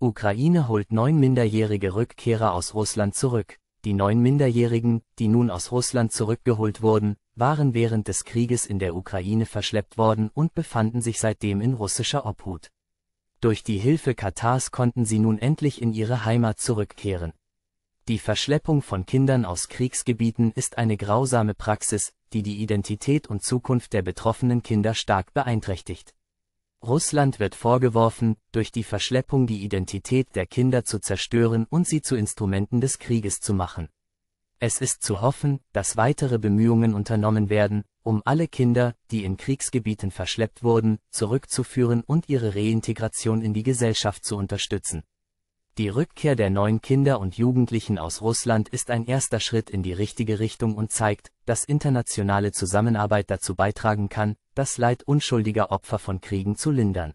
Ukraine holt neun minderjährige Rückkehrer aus Russland zurück. Die neun Minderjährigen, die nun aus Russland zurückgeholt wurden, waren während des Krieges in der Ukraine verschleppt worden und befanden sich seitdem in russischer Obhut. Durch die Hilfe Katars konnten sie nun endlich in ihre Heimat zurückkehren. Die Verschleppung von Kindern aus Kriegsgebieten ist eine grausame Praxis, die die Identität und Zukunft der betroffenen Kinder stark beeinträchtigt. Russland wird vorgeworfen, durch die Verschleppung die Identität der Kinder zu zerstören und sie zu Instrumenten des Krieges zu machen. Es ist zu hoffen, dass weitere Bemühungen unternommen werden, um alle Kinder, die in Kriegsgebieten verschleppt wurden, zurückzuführen und ihre Reintegration in die Gesellschaft zu unterstützen. Die Rückkehr der neuen Kinder und Jugendlichen aus Russland ist ein erster Schritt in die richtige Richtung und zeigt, dass internationale Zusammenarbeit dazu beitragen kann, das Leid unschuldiger Opfer von Kriegen zu lindern.